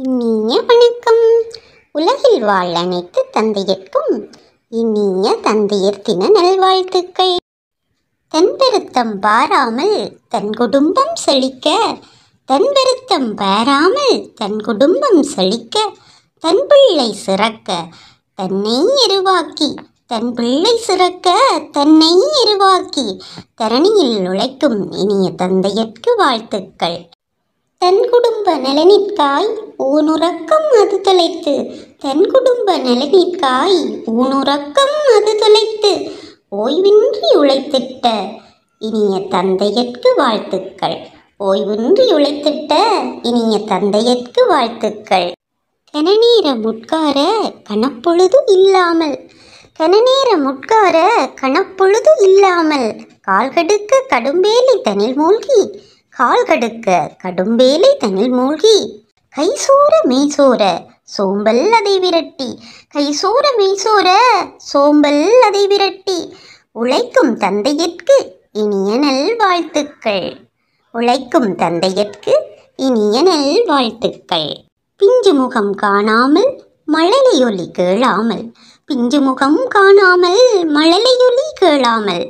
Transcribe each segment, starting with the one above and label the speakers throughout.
Speaker 1: இனிய வணக்கம் உலகில் வாழ் அனைத்து தந்தையர்க்கும் இனிய தந்தையர் தின நல்வாழ்த்துக்கள் தன்பெருத்தம் பாராமல் தன் குடும்பம் செழிக்க தன் தன்பெருத்தம் பாராமல் தன் குடும்பம் செழிக்க தன் பிள்ளை சிறக்க தன்னை எருவாக்கி தன் பிள்ளை சிறக்க தன்னை எருவாக்கி தரணியில் உழைக்கும் இனிய தந்தையற்கு வாழ்த்துக்கள் தன் குடும்ப நலனிற்காய் ஊனுறக்கம் அது தொலைத்து தன் குடும்ப நலனிற்காய் ஊனுறக்கம் அது தொலைத்து ஓய்வின்றி உழைத்திட்ட இனிய தந்தையற்கு வாழ்த்துக்கள் ஓய்வின்றி உழைத்திட்ட இனிய தந்தையற்கு வாழ்த்துக்கள் கனநீர முட்கார கணப்பொழுது இல்லாமல் கனநீர முட்கார கணப்பொழுது இல்லாமல் கால்கடுக்க கடும்பேலை தனில் மூழ்கி கால்கடுக்க கடும்பேலை தனில் மூழ்கி கைசூர மெய்சூர சோம்பல் அதை விரட்டி கைசூர மெய்சூர சோம்பல் அதை விரட்டி உழைக்கும் தந்தையிற்கு இனிய நல் வாழ்த்துக்கள் உழைக்கும் தந்தையிற்கு இனிய நல் வாழ்த்துக்கள் பிஞ்சு முகம் காணாமல் மழலையொலி கேளாமல் பிஞ்சு முகம் காணாமல் மழலையொலி கேளாமல்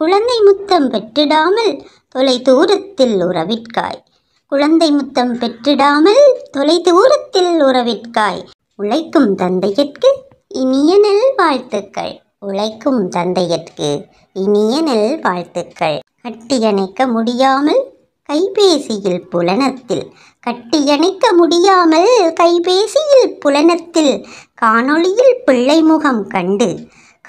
Speaker 1: குழந்தை முத்தம் பெற்றிடாமல் தொலை தூரத்தில் உறவிற்காய் குழந்தை முத்தம் பெற்றிடாமல் தொலை ஊரத்தில் உறவிற்காய் உழைக்கும் தந்தையற்கு இனிய நெல் வாழ்த்துக்கள் உழைக்கும் தந்தையற்கு இனிய நெல் வாழ்த்துக்கள் கட்டியணைக்க முடியாமல் கைபேசியில் புலனத்தில் கட்டியணைக்க முடியாமல் கைபேசியில் புலனத்தில் காணொளியில் பிள்ளை முகம் கண்டு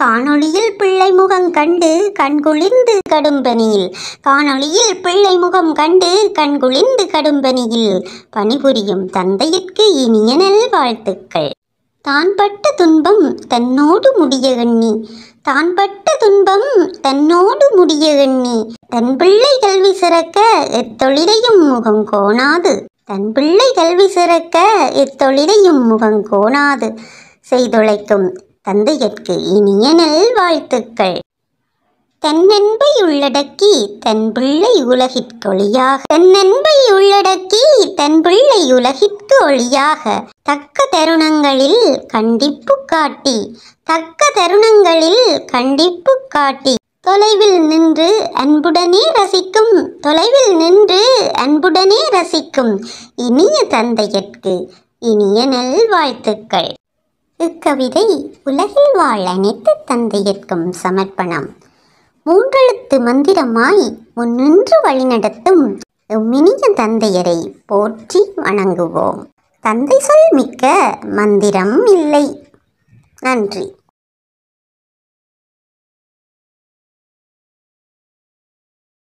Speaker 1: காணொளியில் பிள்ளை முகம் கண்டு கண்குளிந்து கடும்பனியில் காணொளியில் பிள்ளை முகம் கண்டு கண்குளிந்து கடும்பனியில் பணிபுரியும் தந்தையிற்கு இனிய நல்வாழ்த்துக்கள் தான் பட்ட துன்பம் தன்னோடு முடிய எண்ணி தான் பட்ட துன்பம் தன்னோடு முடிய எண்ணி தன் பிள்ளை கல்வி சிறக்க எத்தொழிலையும் முகம் கோணாது தன் பிள்ளை கல்வி சிறக்க எத்தொழிலையும் முகம் கோணாது செய்துழைக்கும் தந்தையற்கு இனிய நல் வாழ்த்துக்கள் தன் அன்பை உள்ளடக்கி தன் பிள்ளை உலகிற்கு ஒளியாக தன் அன்பை உள்ளடக்கி தன் பிள்ளை உலகிற்கு ஒளியாக தக்க தருணங்களில் கண்டிப்பு காட்டி தக்க தருணங்களில் கண்டிப்பு காட்டி தொலைவில் நின்று அன்புடனே ரசிக்கும் தொலைவில் நின்று அன்புடனே ரசிக்கும் இனிய தந்தையற்கு இனிய நல் வாழ்த்துக்கள் இக்கவிதை உலகில் வாழ் அனைத்து தந்தையிற்கும் சமர்ப்பணம் மூன்றெழுத்து மந்திரமாய் முன்னின்று வழிநடத்தும் இம்மினிய தந்தையரை போற்றி வணங்குவோம் தந்தை சொல் மிக்க மந்திரம் இல்லை நன்றி